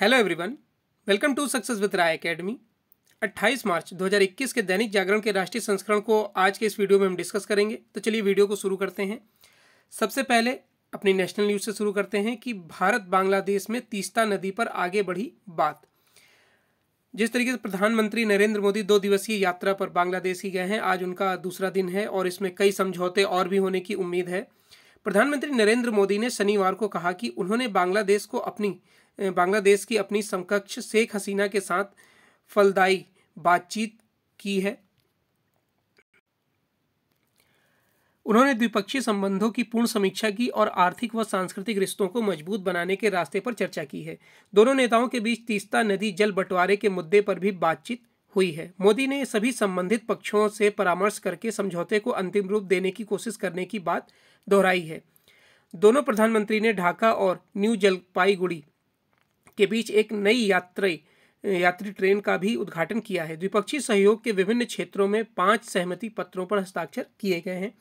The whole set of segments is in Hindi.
hello everyone welcome to success with Rai academy 28 March 2021 के दैनिक जागरण के राष्ट्रीय संस्करण को आज के इस वीडियो में हम डिस्कस करेंगे तो चलिए वीडियो को शुरू करते हैं सबसे पहले अपनी नेशनल न्यूज़ से शुरू करते हैं कि भारत बांग्लादेश में तीस्ता नदी पर आगे बढ़ी बात जिस तरीके से प्रधानमंत्री नरेंद्र मोदी दो दिवसीय यात्रा पर बांग्लादेश ही गए हैं आज उनका दूसरा दिन है और इसमें कई समझौते और भी होने की उम्मीद है प्रधानमंत्री नरेंद्र मोदी ने शनिवार को कहा कि उन्होंने बांग्लादेश को अपनी बांग्लादेश की अपनी समकक्ष शेख हसीना के साथ फलदायी बातचीत की है उन्होंने द्विपक्षीय संबंधों की पूर्ण समीक्षा की और आर्थिक व सांस्कृतिक रिश्तों को मजबूत बनाने के रास्ते पर चर्चा की है दोनों नेताओं के बीच तीस्ता नदी जल बंटवारे के मुद्दे पर भी बातचीत हुई है मोदी ने सभी संबंधित पक्षों से परामर्श करके समझौते को अंतिम रूप देने की कोशिश करने की बात दोहराई है दोनों प्रधानमंत्री ने ढाका और न्यू जलपाईगुड़ी के बीच एक नई यात्री यात्री ट्रेन का भी उद्घाटन किया है द्विपक्षीय सहयोग के विभिन्न क्षेत्रों में पांच सहमति पत्रों पर हस्ताक्षर किए गए हैं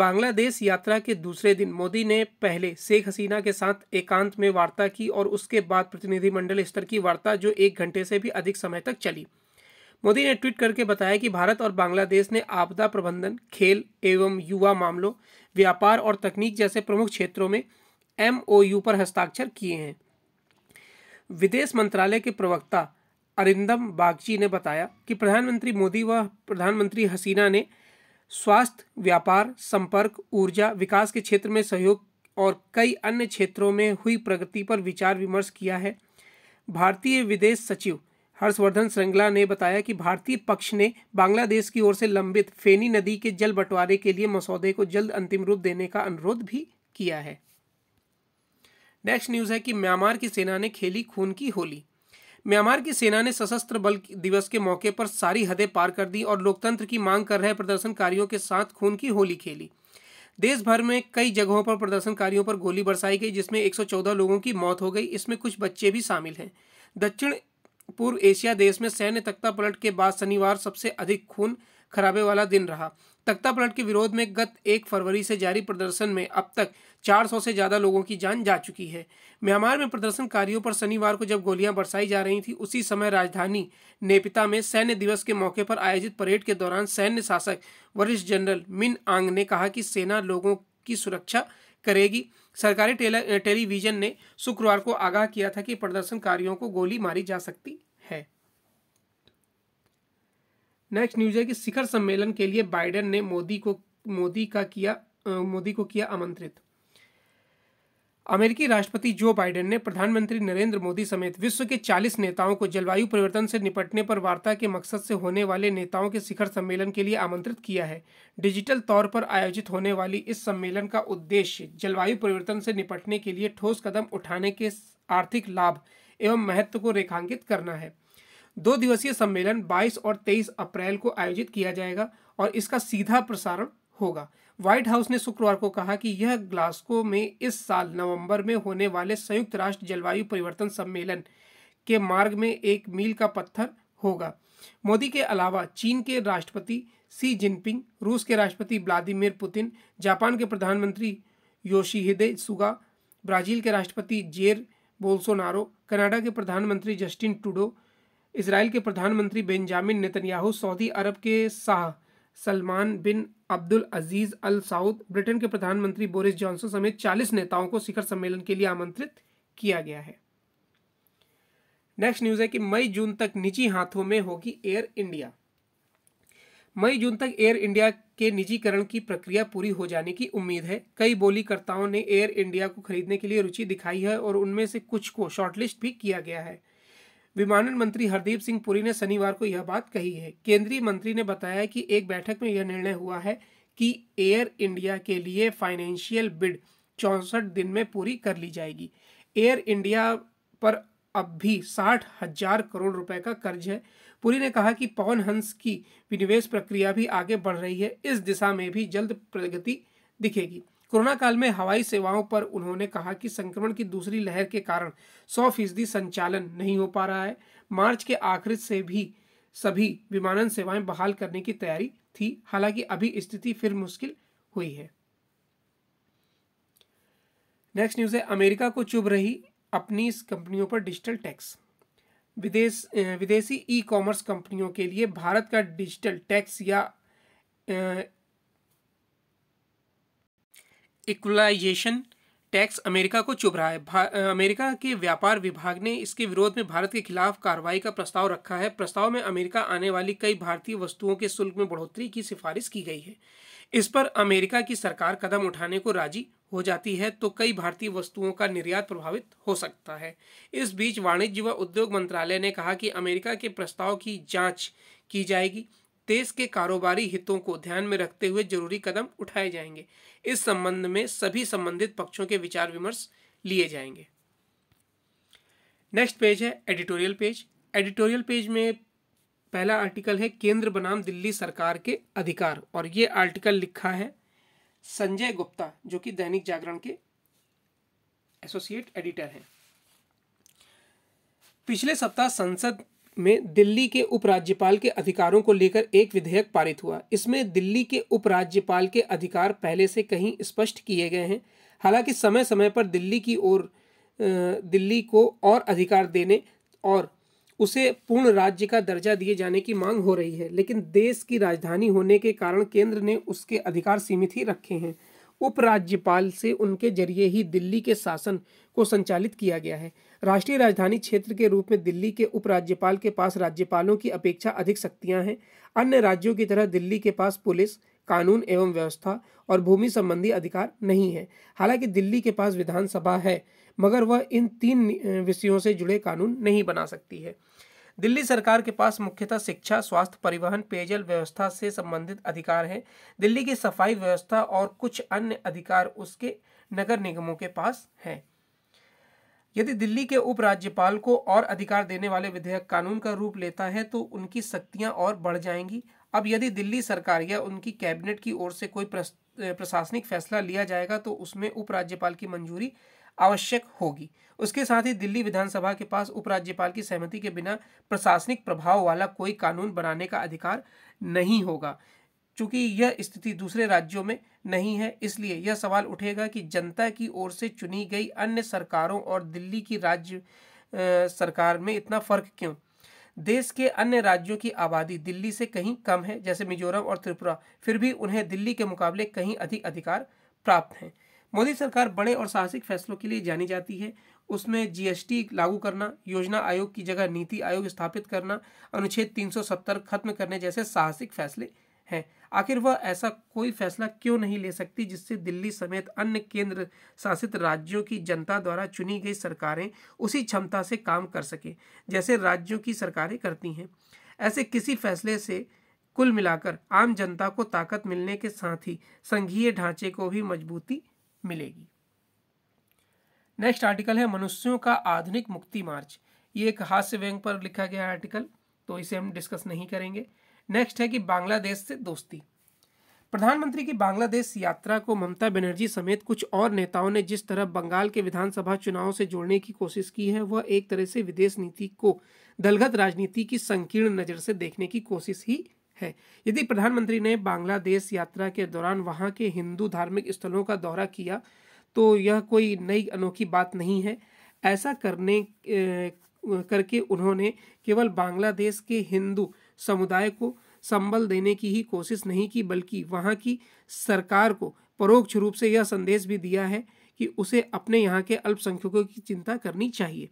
बांग्लादेश यात्रा के दूसरे दिन मोदी ने पहले शेख हसीना के साथ एकांत में वार्ता की और उसके बाद प्रतिनिधिमंडल स्तर की वार्ता जो एक घंटे से भी अधिक समय तक चली मोदी ने ट्वीट करके बताया कि भारत और बांग्लादेश ने आपदा प्रबंधन खेल एवं युवा मामलों व्यापार और तकनीक जैसे प्रमुख क्षेत्रों में एम पर हस्ताक्षर किए हैं विदेश मंत्रालय के प्रवक्ता अरिंदम बागची ने बताया कि प्रधानमंत्री मोदी व प्रधानमंत्री हसीना ने स्वास्थ्य व्यापार संपर्क ऊर्जा विकास के क्षेत्र में सहयोग और कई अन्य क्षेत्रों में हुई प्रगति पर विचार विमर्श किया है भारतीय विदेश सचिव हर्षवर्धन श्रृंगला ने बताया कि भारतीय पक्ष ने बांग्लादेश की ओर से लंबित फेनी नदी के जल बंटवारे के लिए मसौदे को जल्द अंतिम रूप देने का अनुरोध भी किया है नेक्स्ट न्यूज़ है कि म्यांमार की सेना ने खेली खून की होली म्यांमार की सेना ने सशस्त्र बल दिवस के मौके पर सारी हदें पार कर दी और लोकतंत्र की मांग कर रहे प्रदर्शनकारियों के साथ खून की होली खेली देश भर में कई जगहों पर प्रदर्शनकारियों पर गोली बरसाई गई जिसमें 114 लोगों की मौत हो गई इसमें कुछ बच्चे भी शामिल हैं दक्षिण पूर्व एशिया देश में सैन्य तख्ता पलट के बाद शनिवार सबसे अधिक खून खराबे वाला दिन रहा तख्ता पलट के विरोध में गत एक फरवरी से जारी प्रदर्शन में अब तक 400 से ज़्यादा लोगों की जान जा चुकी है म्यांमार में प्रदर्शनकारियों पर शनिवार को जब गोलियां बरसाई जा रही थी उसी समय राजधानी नेपिता में सैन्य दिवस के मौके पर आयोजित परेड के दौरान सैन्य शासक वरिष्ठ जनरल मिन आंग ने कहा कि सेना लोगों की सुरक्षा करेगी सरकारी टेलीविजन ने शुक्रवार को आगाह किया था कि प्रदर्शनकारियों को गोली मारी जा सकती नेक्स्ट न्यूज है कि शिखर सम्मेलन के लिए बाइडेन ने मोदी को मोदी का किया मोदी को किया आमंत्रित अमेरिकी राष्ट्रपति जो बाइडेन ने प्रधानमंत्री नरेंद्र मोदी समेत विश्व के 40 नेताओं को जलवायु परिवर्तन से निपटने पर वार्ता के मकसद से होने वाले नेताओं के शिखर सम्मेलन के लिए आमंत्रित किया है डिजिटल तौर पर आयोजित होने वाली इस सम्मेलन का उद्देश्य जलवायु परिवर्तन से निपटने के लिए ठोस कदम उठाने के आर्थिक लाभ एवं महत्व को रेखांकित करना है दो दिवसीय सम्मेलन 22 और 23 अप्रैल को आयोजित किया जाएगा और इसका सीधा प्रसारण होगा व्हाइट हाउस ने शुक्रवार को कहा कि यह ग्लास्को में इस साल नवंबर में होने वाले संयुक्त राष्ट्र जलवायु परिवर्तन सम्मेलन के मार्ग में एक मील का पत्थर होगा मोदी के अलावा चीन के राष्ट्रपति सी जिनपिंग रूस के राष्ट्रपति व्लादिमिर पुतिन जापान के प्रधानमंत्री योशिहिदे सुगा ब्राजील के राष्ट्रपति जेर बोल्सोनारो कनाडा के प्रधानमंत्री जस्टिन टूडो इसराइल के प्रधानमंत्री बेंजामिन नेतन्याहू सऊदी अरब के Shah Salman bin Abdul Aziz Al Saud Britain के प्रधानमंत्री बोरिस जॉनसन समेत 40 नेताओं को शिखर सम्मेलन के लिए आमंत्रित किया गया है नेक्स्ट न्यूज़ है कि मई जून तक निजी हाथों में होगी एयर इंडिया मई जून तक एयर इंडिया के निजीकरण की प्रक्रिया पूरी हो जाने की उम्मीद है कई बोलीकर्ताओं ने एयर इंडिया को खरीदने के लिए रुचि दिखाई है और उनमें से कुछ को शॉर्टलिस्ट भी किया गया है विमानन मंत्री हरदीप सिंह पुरी ने शनिवार को यह बात कही है केंद्रीय मंत्री ने बताया कि एक बैठक में यह निर्णय हुआ है कि एयर इंडिया के लिए फाइनेंशियल बिड चौंसठ दिन में पूरी कर ली जाएगी एयर इंडिया पर अब भी साठ हजार करोड़ रुपए का कर्ज है पुरी ने कहा कि पवन हंस की विनिवेश प्रक्रिया भी आगे बढ़ रही है इस दिशा में भी जल्द प्रगति दिखेगी कोरोना काल में हवाई सेवाओं पर उन्होंने कहा कि संक्रमण की दूसरी लहर के कारण सौ फीसदी संचालन नहीं हो पा रहा है मार्च के आखिर से भी सभी विमानन सेवाएं बहाल करने की तैयारी थी हालांकि अभी स्थिति फिर मुश्किल हुई है नेक्स्ट न्यूज़ है अमेरिका को चुभ रही अपनी इस कंपनियों पर डिजिटल टैक्स विदेश विदेशी ई कॉमर्स कंपनियों के लिए भारत का डिजिटल टैक्स या इक्वलाइजेशन टैक्स अमेरिका को चुभ रहा है अमेरिका के व्यापार विभाग ने इसके विरोध में भारत के खिलाफ कार्रवाई का प्रस्ताव रखा है प्रस्ताव में अमेरिका आने वाली कई भारतीय वस्तुओं के शुल्क में बढ़ोतरी की सिफारिश की गई है इस पर अमेरिका की सरकार कदम उठाने को राजी हो जाती है तो कई भारतीय वस्तुओं का निर्यात प्रभावित हो सकता है इस बीच वाणिज्य व उद्योग मंत्रालय ने कहा कि अमेरिका के प्रस्ताव की जांच की जाएगी देश के कारोबारी हितों को ध्यान में रखते हुए जरूरी कदम उठाए जाएंगे इस संबंध में सभी संबंधित पक्षों के विचार विमर्श लिए जाएंगे नेक्स्ट पेज है एडिटोरियल पेज एडिटोरियल पेज में पहला आर्टिकल है केंद्र बनाम दिल्ली सरकार के अधिकार और ये आर्टिकल लिखा है संजय गुप्ता जो कि दैनिक जागरण के एसोसिएट एडिटर हैं पिछले सप्ताह संसद में दिल्ली के उपराज्यपाल के अधिकारों को लेकर एक विधेयक पारित हुआ इसमें दिल्ली के उपराज्यपाल के अधिकार पहले से कहीं स्पष्ट किए गए हैं हालांकि समय समय पर दिल्ली की ओर दिल्ली को और अधिकार देने और उसे पूर्ण राज्य का दर्जा दिए जाने की मांग हो रही है लेकिन देश की राजधानी होने के कारण केंद्र ने उसके अधिकार सीमित ही रखे हैं उपराज्यपाल से उनके जरिए ही दिल्ली के शासन को संचालित किया गया है राष्ट्रीय राजधानी क्षेत्र के रूप में दिल्ली के उपराज्यपाल के पास राज्यपालों की अपेक्षा अधिक शक्तियां हैं अन्य राज्यों की तरह दिल्ली के पास पुलिस कानून एवं व्यवस्था और भूमि संबंधी अधिकार नहीं है हालांकि दिल्ली के पास विधानसभा है मगर वह इन तीन विषयों से जुड़े कानून नहीं बना सकती है दिल्ली सरकार के पास मुख्यतः शिक्षा स्वास्थ्य परिवहन पेयजल व्यवस्था से संबंधित अधिकार हैं दिल्ली की सफाई व्यवस्था और कुछ अन्य अधिकार उसके नगर निगमों के पास हैं यदि दिल्ली के उपराज्यपाल को और अधिकार देने वाले विधेयक कानून का रूप लेता है तो उनकी शक्तियां और बढ़ जाएंगी अब यदि दिल्ली सरकार या उनकी कैबिनेट की ओर से कोई प्रशासनिक फैसला लिया जाएगा तो उसमें उपराज्यपाल की मंजूरी आवश्यक होगी उसके साथ ही दिल्ली विधानसभा के पास उपराज्यपाल की सहमति के बिना प्रशासनिक प्रभाव वाला कोई कानून बनाने का अधिकार नहीं होगा चूंकि यह स्थिति दूसरे राज्यों में नहीं है इसलिए यह सवाल उठेगा कि जनता की ओर से चुनी गई अन्य सरकारों और दिल्ली की राज्य सरकार में इतना फर्क क्यों देश के अन्य राज्यों की आबादी दिल्ली से कहीं कम है जैसे मिजोरम और त्रिपुरा फिर भी उन्हें दिल्ली के मुकाबले कहीं अधिक अधिकार प्राप्त हैं मोदी सरकार बड़े और साहसिक फैसलों के लिए जानी जाती है उसमें जीएसटी लागू करना योजना आयोग की जगह नीति आयोग स्थापित करना अनुच्छेद 370 खत्म करने जैसे साहसिक फैसले हैं आखिर वह ऐसा कोई फैसला क्यों नहीं ले सकती जिससे दिल्ली समेत अन्य केंद्र शासित राज्यों की जनता द्वारा चुनी गई सरकारें उसी क्षमता से काम कर सके जैसे राज्यों की सरकारें करती हैं ऐसे किसी फैसले से कुल मिलाकर आम जनता को ताकत मिलने के साथ ही संघीय ढांचे को भी मजबूती मिलेगी नेक्स्ट आर्टिकल है मनुष्यों का आधुनिक मुक्ति मार्च ये एक हास्य व्यंग पर लिखा गया आर्टिकल तो इसे हम डिस्कस नहीं करेंगे नेक्स्ट है कि बांग्लादेश से दोस्ती प्रधानमंत्री की बांग्लादेश यात्रा को ममता बनर्जी समेत कुछ और नेताओं ने जिस तरह बंगाल के विधानसभा चुनाव से जोड़ने की कोशिश की है वह एक तरह से विदेश नीति को दलगत राजनीति की संकीर्ण नज़र से देखने की कोशिश ही है यदि प्रधानमंत्री ने बांग्लादेश यात्रा के दौरान वहाँ के हिंदू धार्मिक स्थलों का दौरा किया तो यह कोई नई अनोखी बात नहीं है ऐसा करने करके उन्होंने केवल बांग्लादेश के हिंदू समुदाय को संबल देने की ही कोशिश नहीं की बल्कि वहाँ की सरकार को परोक्ष रूप से यह संदेश भी दिया है कि उसे अपने यहाँ के अल्पसंख्यकों की चिंता करनी चाहिए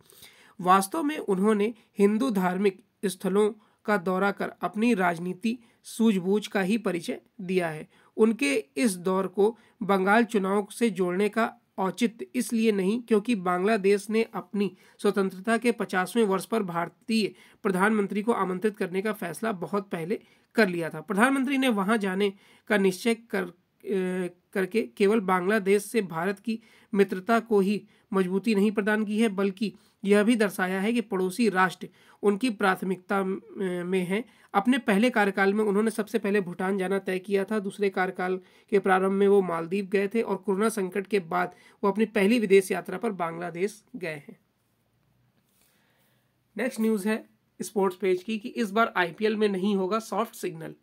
वास्तव में उन्होंने हिंदू धार्मिक स्थलों का दौरा कर अपनी राजनीति सूझबूझ का ही परिचय दिया है उनके इस दौर को बंगाल चुनाव से जोड़ने का औचित्य इसलिए नहीं क्योंकि बांग्लादेश ने अपनी स्वतंत्रता के पचासवें वर्ष पर भारतीय प्रधानमंत्री को आमंत्रित करने का फैसला बहुत पहले कर लिया था प्रधानमंत्री ने वहां जाने का निश्चय कर करके केवल बांग्लादेश से भारत की मित्रता को ही मजबूती नहीं प्रदान की है बल्कि यह भी दर्शाया है कि पड़ोसी राष्ट्र उनकी प्राथमिकता में हैं अपने पहले कार्यकाल में उन्होंने सबसे पहले भूटान जाना तय किया था दूसरे कार्यकाल के प्रारंभ में वो मालदीव गए थे और कोरोना संकट के बाद वो अपनी पहली विदेश यात्रा पर बांग्लादेश गए हैं नेक्स्ट न्यूज़ है स्पोर्ट्स पेज की कि इस बार आईपीएल में नहीं होगा सॉफ्ट सिग्नल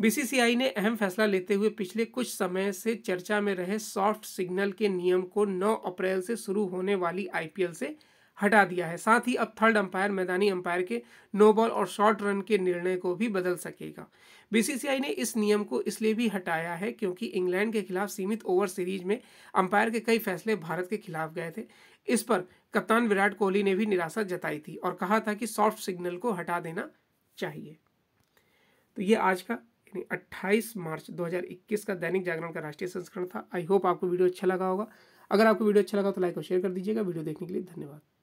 बीसीसीआई ने अहम फैसला लेते हुए पिछले कुछ समय से चर्चा में रहे सॉफ्ट सिग्नल के नियम को 9 अप्रैल से शुरू होने वाली आईपीएल से हटा दिया है साथ ही अब थर्ड अंपायर मैदानी अंपायर के नो बॉल और शॉर्ट रन के निर्णय को भी बदल सकेगा बीसीसीआई ने इस नियम को इसलिए भी हटाया है क्योंकि इंग्लैंड के खिलाफ सीमित ओवर सीरीज में अंपायर के कई फैसले भारत के खिलाफ गए थे इस पर कप्तान विराट कोहली ने भी निराशा जताई थी और कहा था कि सॉफ्ट सिग्नल को हटा देना चाहिए तो ये आज का यानी 28 मार्च 2021 का दैनिक जागरण का राष्ट्रीय संस्करण था आई होप आपको वीडियो अच्छा लगा होगा अगर आपको वीडियो अच्छा लगा तो लाइक और शेयर कर दीजिएगा वीडियो देखने के लिए धन्यवाद